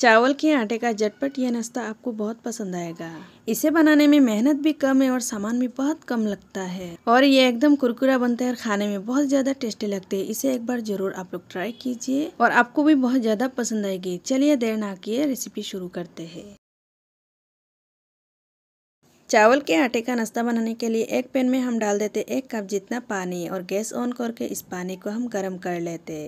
चावल के आटे का झटपट यह नाश्ता आपको बहुत पसंद आएगा इसे बनाने में मेहनत भी कम है और सामान भी बहुत कम लगता है और ये एकदम कुरकुरा बनता है और खाने में बहुत ज्यादा टेस्टी लगते है इसे एक बार जरूर आप लोग ट्राई कीजिए और आपको भी बहुत ज्यादा पसंद आएगी चलिए देर ना किए रेसिपी शुरू करते है चावल के आटे का नाश्ता बनाने के लिए एक पैन में हम डाल देते एक कप जितना पानी और गैस ऑन करके इस पानी को हम गर्म कर लेते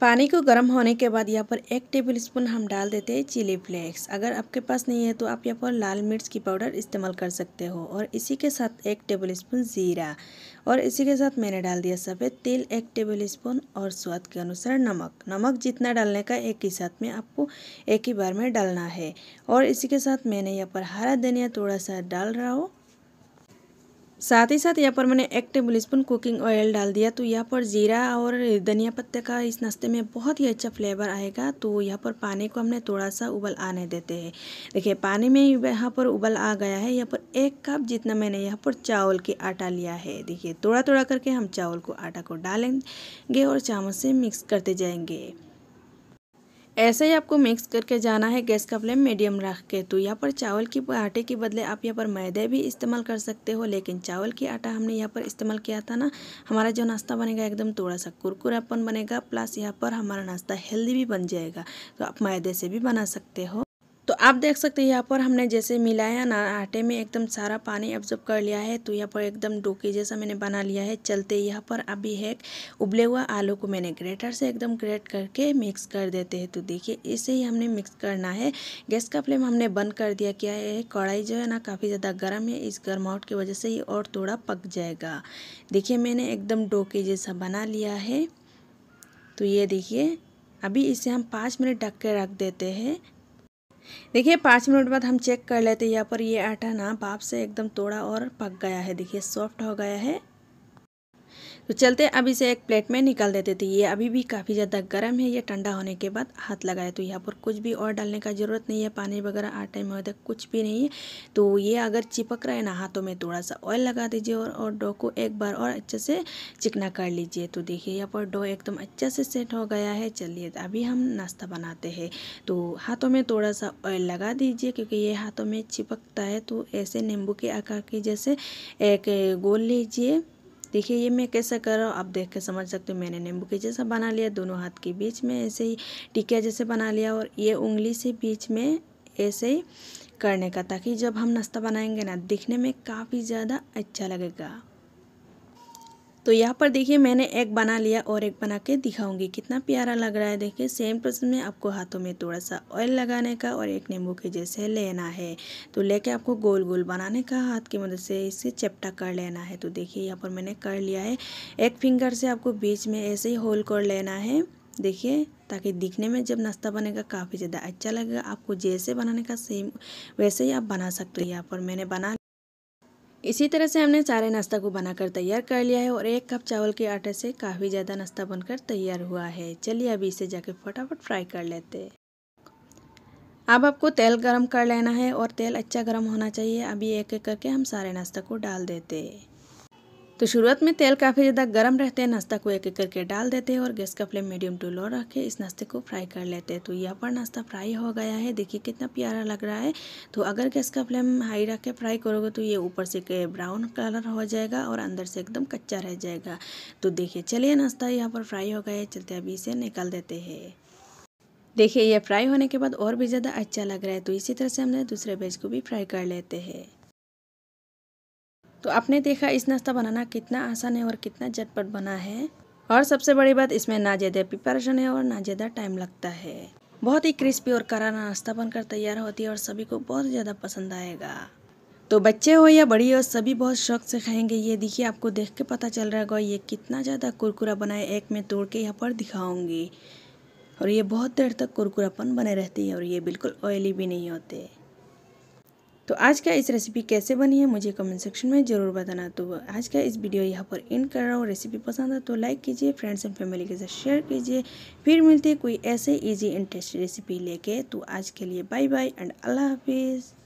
पानी को गर्म होने के बाद यहाँ पर एक टेबल स्पून हम डाल देते हैं चिली फ्लेक्स अगर आपके पास नहीं है तो आप यहाँ पर लाल मिर्च की पाउडर इस्तेमाल कर सकते हो और इसी के साथ एक टेबल स्पून ज़ीरा और इसी के साथ मैंने डाल दिया सफ़ेद तेल एक टेबल स्पून और स्वाद के अनुसार नमक नमक जितना डालने का एक ही साथ में आपको एक ही बार में डालना है और इसी के साथ मैंने यहाँ पर हरा धनिया थोड़ा सा डाल रहा हूँ साथ ही साथ यहाँ पर मैंने एक टेबल स्पून कुकिंग ऑयल डाल दिया तो यहाँ पर जीरा और धनिया पत्ते का इस नाश्ते में बहुत ही अच्छा फ्लेवर आएगा तो यहाँ पर पानी को हमने थोड़ा सा उबल आने देते हैं देखिए पानी में यहाँ पर उबल आ गया है यहाँ पर एक कप जितना मैंने यहाँ पर चावल की आटा लिया है देखिए थोड़ा थोड़ा करके हम चावल को आटा को डालेंगे और चावल से मिक्स करते जाएंगे ऐसे ही आपको मिक्स करके जाना है गैस का फ्लेम मीडियम रख के तो यहाँ पर चावल की आटे के बदले आप यहाँ पर मैदे भी इस्तेमाल कर सकते हो लेकिन चावल की आटा हमने यहाँ पर इस्तेमाल किया था ना हमारा जो नाश्ता बनेगा एकदम थोड़ा सा कुरकुरापन बनेगा प्लस यहाँ पर हमारा नाश्ता हेल्दी भी बन जाएगा तो आप मैदे से भी बना सकते हो तो आप देख सकते हैं यहाँ पर हमने जैसे मिलाया ना आटे में एकदम सारा पानी ऑब्जर्व कर लिया है तो यहाँ पर एकदम डोके जैसा मैंने बना लिया है चलते यहाँ पर अभी है उबले हुआ आलू को मैंने ग्रेटर से एकदम ग्रेट करके मिक्स कर देते हैं तो देखिए इसे ही हमने मिक्स करना है गैस का फ्लेम हमने बंद कर दिया क्या है कढ़ाई जो है ना काफ़ी ज़्यादा गर्म है इस आउट की वजह से ये और थोड़ा पक जाएगा देखिए मैंने एकदम डोके जैसा बना लिया है तो ये देखिए अभी इसे हम पाँच मिनट ढक के रख देते हैं देखिए पाँच मिनट बाद हम चेक कर लेते हैं यहाँ पर ये आटा ना बाप से एकदम तोड़ा और पक गया है देखिए सॉफ्ट हो गया है तो चलते अब इसे एक प्लेट में निकाल देते थे ये अभी भी काफ़ी ज़्यादा गर्म है ये ठंडा होने के बाद हाथ लगाए तो यहाँ पर कुछ भी और डालने का ज़रूरत नहीं है पानी वगैरह आटे में होता कुछ भी नहीं है तो ये अगर चिपक रहा है ना हाथों में थोड़ा सा ऑयल लगा दीजिए और, और डो को एक बार और अच्छे से चिकना कर लीजिए तो देखिए यहाँ पर डो एकदम अच्छे से सेट हो गया है चलिए अभी हम नाश्ता बनाते हैं तो हाथों में थोड़ा सा ऑयल लगा दीजिए क्योंकि ये हाथों में चिपकता है तो ऐसे नींबू के आकार के जैसे एक गोल लीजिए देखिए ये मैं कैसे कर रहा हूँ आप देख के समझ सकते हो मैंने नींबू के जैसा बना लिया दोनों हाथ के बीच में ऐसे ही टिकिया जैसे बना लिया और ये उंगली से बीच में ऐसे ही करने का ताकि जब हम नाश्ता बनाएंगे ना दिखने में काफ़ी ज़्यादा अच्छा लगेगा तो यहाँ पर देखिए मैंने एक बना लिया और एक बना के दिखाऊंगी कितना प्यारा लग रहा है देखिए सेम प्रोसेस में आपको हाथों में थोड़ा सा ऑयल लगाने का और एक नींबू के जैसे लेना है तो लेके आपको गोल गोल बनाने का हाथ की मदद से इसे चपटा कर लेना है तो देखिए यहाँ पर मैंने कर लिया है एक फिंगर से आपको बीच में ऐसे ही होल कर लेना है देखिए ताकि दिखने में जब नाश्ता बनेगा काफ़ी ज़्यादा अच्छा लगेगा आपको जैसे बनाने का सेम वैसे ही आप बना सकते हो यहाँ पर मैंने बना इसी तरह से हमने सारे नाश्ता को बनाकर तैयार कर लिया है और एक कप चावल के आटे से काफ़ी ज़्यादा नाश्ता बनकर तैयार हुआ है चलिए अभी इसे जाके फटाफट फ्राई कर लेते हैं अब आपको तेल गरम कर लेना है और तेल अच्छा गरम होना चाहिए अभी एक एक करके हम सारे नाश्ता को डाल देते हैं तो शुरुआत में तेल काफ़ी ज़्यादा गर्म रहते हैं नाश्ता को एक एक करके डाल देते हैं और गैस का फ्लेम मीडियम टू लो रख के इस नाश्ते को फ्राई कर लेते हैं तो यहाँ पर नाश्ता फ्राई हो गया है देखिए कितना प्यारा लग रहा है तो अगर गैस का फ्लेम हाई रख के फ्राई करोगे तो ये ऊपर से ब्राउन कलर हो जाएगा और अंदर से एकदम कच्चा रह जाएगा तो देखिए चलिए नाश्ता यहाँ पर फ्राई हो गया है चलते अभी इसे निकाल देते हैं देखिए ये फ्राई होने के बाद और भी ज़्यादा अच्छा लग रहा है तो इसी तरह से हमने दूसरे बेज को भी फ्राई कर लेते हैं तो आपने देखा इस नाश्ता बनाना कितना आसान है और कितना झटपट बना है और सबसे बड़ी बात इसमें ना ज़्यादा प्रिपरेशन है और ना ज़्यादा टाइम लगता है बहुत ही क्रिस्पी और करा नाश्ता बनकर तैयार होती है और सभी को बहुत ज़्यादा पसंद आएगा तो बच्चे हो या बड़ी हो सभी बहुत शौक से खाएंगे ये देखिए आपको देख के पता चल रहा होगा ये कितना ज़्यादा कुरकुरा बनाए एक में तोड़ के यहाँ पर दिखाऊंगी और ये बहुत देर तक कुरकुरापन बने रहती है और ये बिल्कुल ऑयली भी नहीं होते तो आज का इस रेसिपी कैसे बनी है मुझे कमेंट सेक्शन में ज़रूर बताना तो आज का इस वीडियो यहाँ पर एंड कर रहा हूँ रेसिपी पसंद है तो लाइक कीजिए फ्रेंड्स एंड फैमिली के साथ शेयर कीजिए फिर मिलते कोई ऐसे ईजी इंटरेस्ट रेसिपी लेके तो आज के लिए बाय बाय एंड अल्लाह हाफिज़